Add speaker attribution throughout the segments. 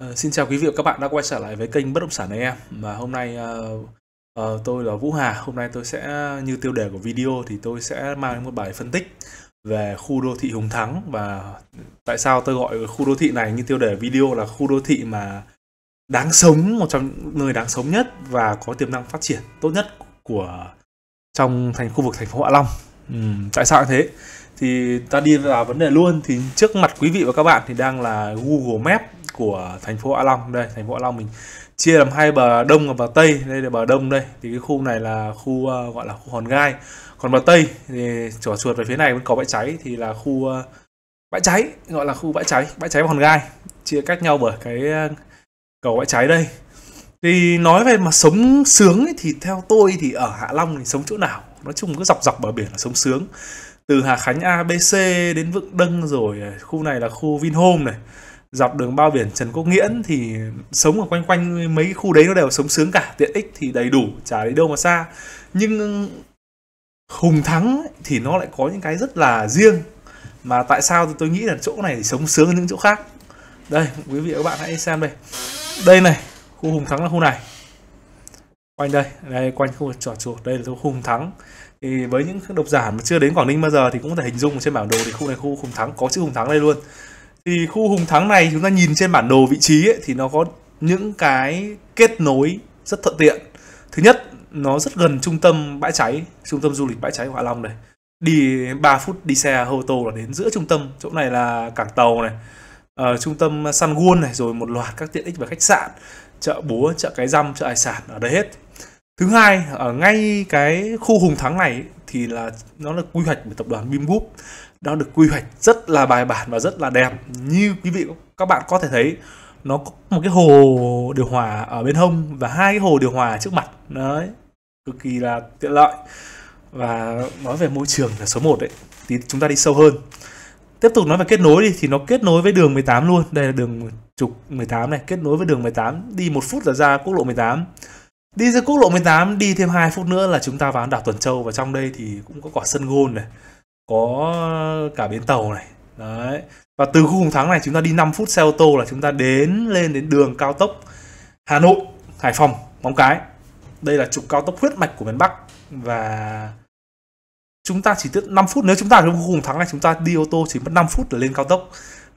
Speaker 1: Ờ, xin chào quý vị và các bạn đã quay trở lại với kênh Bất động sản này em và hôm nay uh, uh, tôi là Vũ Hà hôm nay tôi sẽ như tiêu đề của video thì tôi sẽ mang một bài phân tích về khu đô thị Hùng Thắng và tại sao tôi gọi khu đô thị này như tiêu đề video là khu đô thị mà đáng sống một trong những nơi đáng sống nhất và có tiềm năng phát triển tốt nhất của trong thành khu vực thành phố Hạ Long ừ, tại sao như thế thì ta đi vào vấn đề luôn thì trước mặt quý vị và các bạn thì đang là Google Maps của thành phố Hạ Long đây thành phố Hạ Long mình chia làm hai bờ đông và bờ tây đây là bờ đông đây thì cái khu này là khu uh, gọi là khu hòn gai còn bờ tây thì trở chuột về phía này vẫn có bãi cháy thì là khu uh, bãi cháy gọi là khu bãi cháy bãi cháy và hòn gai chia cách nhau bởi cái ờ, cầu bãi cháy đây thì nói về mà sống sướng ấy, thì theo tôi thì ở Hạ Long thì sống chỗ nào nói chung cứ dọc dọc bờ biển là sống sướng từ Hà Khánh ABC đến Vượng Đâng rồi khu này là khu Vinhome này dọc đường bao biển Trần Quốc Nghiễn thì sống ở quanh quanh mấy khu đấy nó đều sống sướng cả tiện ích thì đầy đủ chả đi đâu mà xa nhưng Hùng Thắng thì nó lại có những cái rất là riêng mà tại sao thì tôi nghĩ là chỗ này thì sống sướng hơn những chỗ khác đây quý vị và các bạn hãy xem đây đây này khu Hùng Thắng là khu này quanh đây đây quanh khu trò chuột đây là khu Hùng Thắng thì với những độc giả mà chưa đến Quảng Ninh bao giờ thì cũng có thể hình dung trên bản đồ thì khu này khu Hùng Thắng có chữ Hùng Thắng đây luôn thì khu Hùng Thắng này chúng ta nhìn trên bản đồ vị trí ấy, thì nó có những cái kết nối rất thuận tiện. Thứ nhất, nó rất gần trung tâm bãi cháy, trung tâm du lịch bãi cháy Hạ Long này. Đi 3 phút đi xe ô tô là đến giữa trung tâm, chỗ này là cảng tàu này, uh, trung tâm săn guôn này, rồi một loạt các tiện ích về khách sạn, chợ búa, chợ cái răm, chợ hải sản ở đây hết. Thứ hai, ở ngay cái khu Hùng Thắng này thì là nó là quy hoạch của tập đoàn Vingroup nó được quy hoạch rất là bài bản và rất là đẹp như quý vị các bạn có thể thấy nó có một cái hồ điều hòa ở bên hông và hai cái hồ điều hòa trước mặt đấy cực kỳ là tiện lợi và nói về môi trường là số 1 đấy thì chúng ta đi sâu hơn tiếp tục nói về kết nối đi thì nó kết nối với đường 18 luôn đây là đường trục 18 này kết nối với đường 18 đi một phút là ra quốc lộ 18 Đi ra quốc lộ 18 đi thêm 2 phút nữa là chúng ta vào đảo Tuần Châu và trong đây thì cũng có quả sân gôn này, có cả bến tàu này. Đấy. Và từ khu Hùng Thắng này chúng ta đi 5 phút xe ô tô là chúng ta đến lên đến đường cao tốc Hà Nội, Hải Phòng, Móng Cái. Đây là trục cao tốc huyết mạch của miền Bắc và chúng ta chỉ tức 5 phút nếu chúng ta ở trong khu Hùng Thắng này chúng ta đi ô tô chỉ mất 5 phút để lên cao tốc.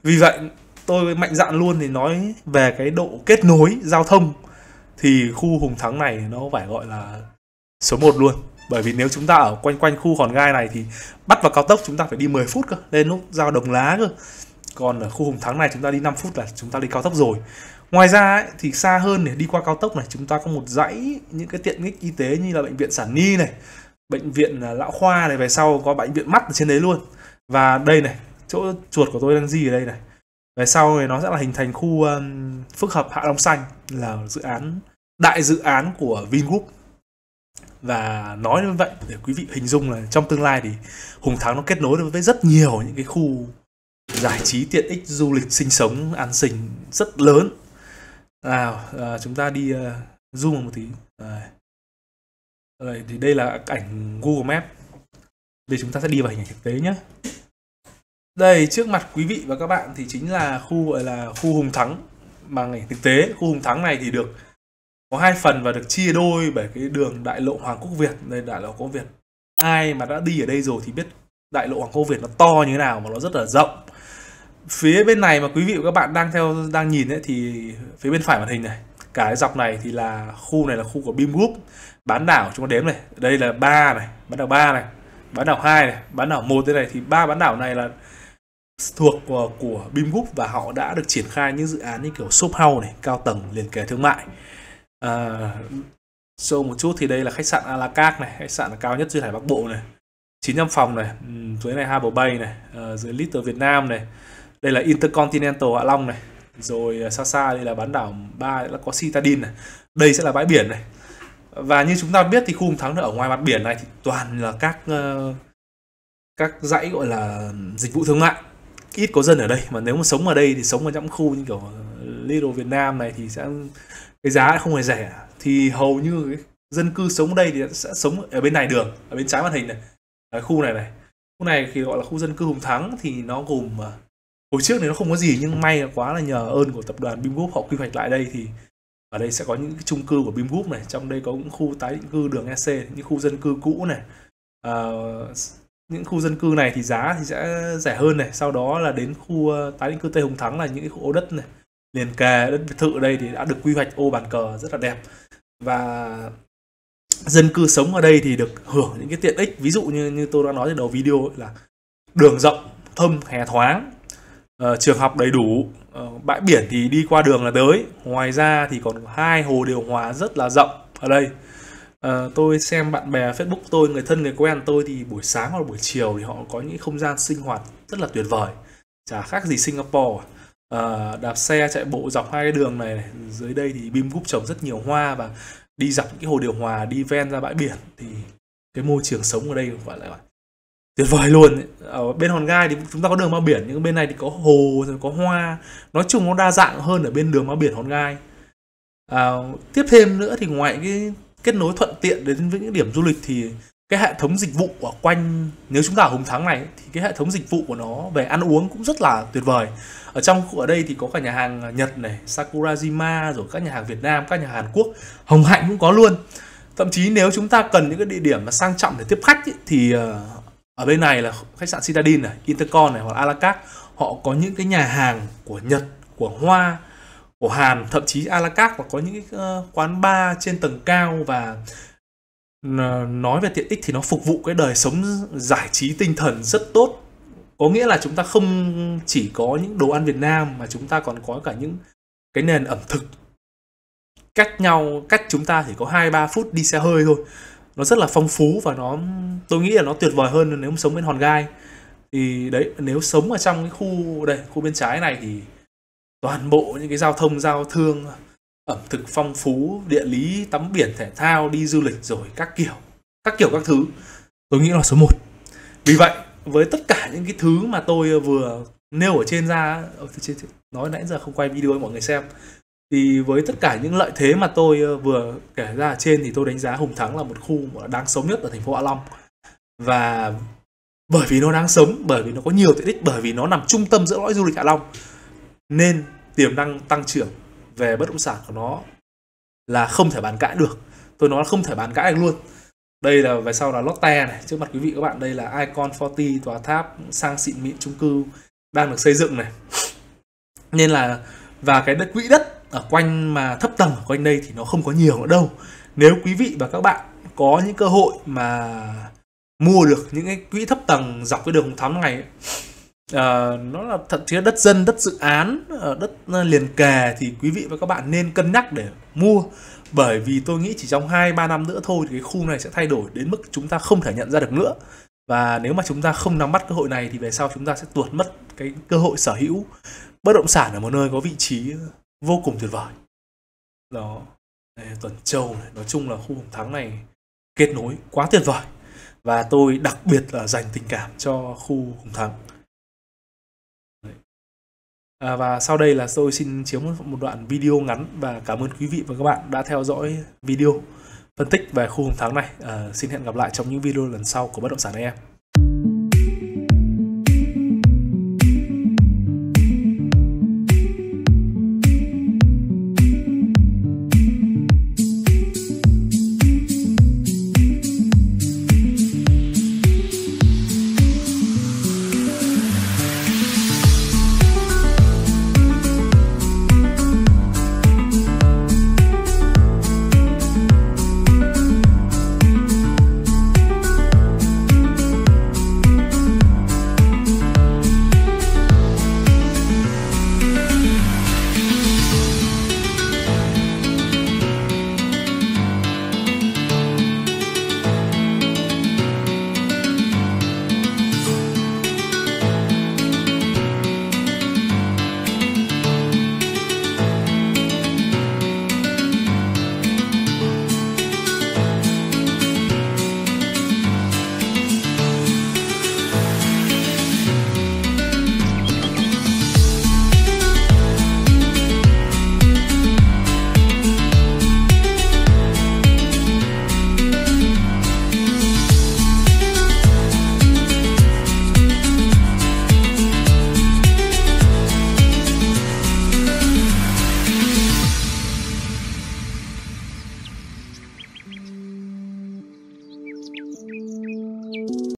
Speaker 1: Vì vậy tôi mạnh dạn luôn thì nói về cái độ kết nối giao thông thì khu Hùng Thắng này nó phải gọi là số 1 luôn bởi vì nếu chúng ta ở quanh quanh khu hòn gai này thì bắt vào cao tốc chúng ta phải đi 10 phút cơ lên lúc giao đồng lá cơ còn ở khu hùng thắng này chúng ta đi 5 phút là chúng ta đi cao tốc rồi ngoài ra ấy, thì xa hơn để đi qua cao tốc này chúng ta có một dãy những cái tiện ích y tế như là bệnh viện sản nhi này bệnh viện à, lão khoa này về sau có bệnh viện mắt ở trên đấy luôn và đây này chỗ chuột của tôi đang gì ở đây này về sau thì nó sẽ là hình thành khu um, phức hợp hạ long xanh là dự án đại dự án của vingroup và nói như vậy để quý vị hình dung là trong tương lai thì hùng thắng nó kết nối với rất nhiều những cái khu giải trí tiện ích du lịch sinh sống an sinh rất lớn nào à, chúng ta đi uh, zoom một tí rồi. rồi thì đây là ảnh google map bây chúng ta sẽ đi vào hình ảnh thực tế nhé đây trước mặt quý vị và các bạn thì chính là khu gọi là khu Hùng Thắng mà thực tế khu Hùng Thắng này thì được có hai phần và được chia đôi bởi cái đường đại lộ Hoàng Quốc Việt đây đại lộ Quốc Việt ai mà đã đi ở đây rồi thì biết đại lộ Hoàng Quốc Việt nó to như thế nào mà nó rất là rộng phía bên này mà quý vị và các bạn đang theo đang nhìn ấy thì phía bên phải màn hình này cả cái dọc này thì là khu này là khu của Bim Group bán đảo chúng ta đếm này đây là ba này bán đảo ba này bán đảo hai này bán đảo một thế này thì ba bán đảo này là thuộc ờ, của Bim Group và họ đã được triển khai những dự án như kiểu shop house này, cao tầng liền kề thương mại. À, sâu một chút thì đây là khách sạn Alacac này, khách sạn cao nhất duyên hải Bắc Bộ này. 95 phòng này, ừ, dưới này Harbour Bay này, ờ, dưới Little Việt Nam này. Đây là Intercontinental Hạ Long này, rồi xa xa đây là bán đảo ba là có Citadin này. Đây sẽ là bãi biển này. Và như chúng ta biết thì khu thắng ở ngoài mặt biển này thì toàn là các các dãy gọi là dịch vụ thương mại ít có dân ở đây mà nếu mà sống ở đây thì sống ở trong khu như kiểu Little Việt Nam này thì sẽ cái giá không hề rẻ thì hầu như cái dân cư sống ở đây thì sẽ sống ở bên này đường ở bên trái màn hình này ở khu này này khu này thì gọi là khu dân cư Hùng Thắng thì nó gồm à, hồi trước thì nó không có gì nhưng may là quá là nhờ ơn của tập đoàn Vingroup họ quy hoạch lại đây thì ở đây sẽ có những cái chung cư của Vingroup này trong đây có những khu tái định cư đường EC những khu dân cư cũ này uh, những khu dân cư này thì giá thì sẽ rẻ hơn này sau đó là đến khu ờ, tái định cư Tây Hùng Thắng là những cái khu ô đất này liền kề đất biệt thự ở đây thì đã được quy hoạch ô bàn cờ rất là đẹp và dân cư sống ở đây thì được hưởng những cái tiện ích ví dụ như như tôi đã nói từ đầu video là đường rộng thông, hè thoáng uh, trường học đầy đủ uh, bãi biển thì đi qua đường là tới ngoài ra thì còn hai hồ điều hòa rất là rộng ở đây Ờ, tôi xem bạn bè Facebook tôi người thân người quen tôi thì buổi sáng hoặc buổi chiều thì họ có những không gian sinh hoạt rất là tuyệt vời chả khác gì Singapore uh, đạp xe chạy bộ dọc hai cái đường này, này. dưới đây thì Bim Group trồng rất nhiều hoa và đi dọc những cái hồ điều hòa đi ven ra bãi biển thì cái môi trường sống ở đây gọi là tuyệt vời luôn ở bên hòn gai thì chúng ta có đường bao biển nhưng bên này thì có hồ rồi có hoa nói chung nó đa dạng hơn ở bên đường bao biển hòn gai à, tiếp thêm nữa thì ngoài cái kết nối thuận tiện đến với những điểm du lịch thì cái hệ thống dịch vụ ở quanh nếu chúng ta ở hùng thắng này thì cái hệ thống dịch vụ của nó về ăn uống cũng rất là tuyệt vời ở trong ở đây thì có cả nhà hàng nhật này sakurajima rồi các nhà hàng việt nam các nhà hàn quốc hồng hạnh cũng có luôn thậm chí nếu chúng ta cần những cái địa điểm mà sang trọng để tiếp khách ý, thì ờ, ở bên này là khách sạn citadin này intercon này hoặc Alacac họ có những cái nhà hàng của nhật của hoa của Hàn thậm chí Alacart và có những ờ, quán bar trên tầng cao và ờ, nói về tiện ích thì nó phục vụ cái đời sống giải trí tinh thần rất tốt có nghĩa là chúng ta không chỉ có những đồ ăn Việt Nam mà chúng ta còn có cả những cái nền ẩm thực cách nhau cách chúng ta chỉ có hai ba phút đi xe hơi thôi nó rất là phong phú và nó tôi nghĩ là nó tuyệt vời hơn nếu sống bên Hòn Gai thì đấy nếu sống ở trong cái khu đây khu bên trái này thì toàn bộ những cái giao thông giao thương ẩm thực phong phú địa lý tắm biển thể thao đi du lịch rồi các kiểu các kiểu các thứ tôi nghĩ là số 1 vì vậy với tất cả những cái thứ mà tôi vừa nêu ở trên ra ờ, nói nãy giờ không quay video mọi người xem thì với tất cả những lợi thế mà tôi ờ, vừa kể ra ở trên thì tôi đánh giá Hùng Thắng là một khu đáng sống nhất ở thành phố Hạ Long và bởi vì nó đáng sống bởi vì nó có nhiều tiện ích bởi vì nó nằm trung tâm giữa lõi du lịch Hạ Long nên tiềm năng tăng trưởng về bất động sản của nó là không thể bàn cãi được tôi nói không thể bàn cãi được luôn đây là về sau là Lotte này trước mặt quý vị các bạn đây là Icon 40 tòa tháp sang xịn mịn chung cư đang được xây dựng này nên là và cái đất quỹ đất ở quanh mà thấp tầng ở quanh đây thì nó không có nhiều ở đâu nếu quý vị và các bạn có những cơ hội mà mua được những cái quỹ thấp tầng dọc cái đường thắm này ấy, à, nó là thậm chí là đất dân đất dự án ờ, đất ờ, liền kề thì quý vị và các bạn nên cân nhắc để mua bởi vì tôi nghĩ chỉ trong 2-3 năm nữa thôi thì cái khu này sẽ thay đổi đến mức chúng ta không thể nhận ra được nữa và nếu mà chúng ta không nắm bắt cơ hội này thì về sau chúng ta sẽ tuột mất cái cơ hội sở hữu bất động sản ở một nơi có vị trí vô cùng tuyệt vời đó đây, tuần châu này nói chung là khu hùng thắng này kết nối quá tuyệt vời và tôi đặc biệt là dành tình cảm cho khu hùng thắng À, và sau đây là tôi xin chiếu một, một đoạn video ngắn và cảm ơn quý vị và các bạn đã theo dõi video phân tích về khu hùng thắng này. À, xin hẹn gặp lại trong những video lần sau của Bất động sản em.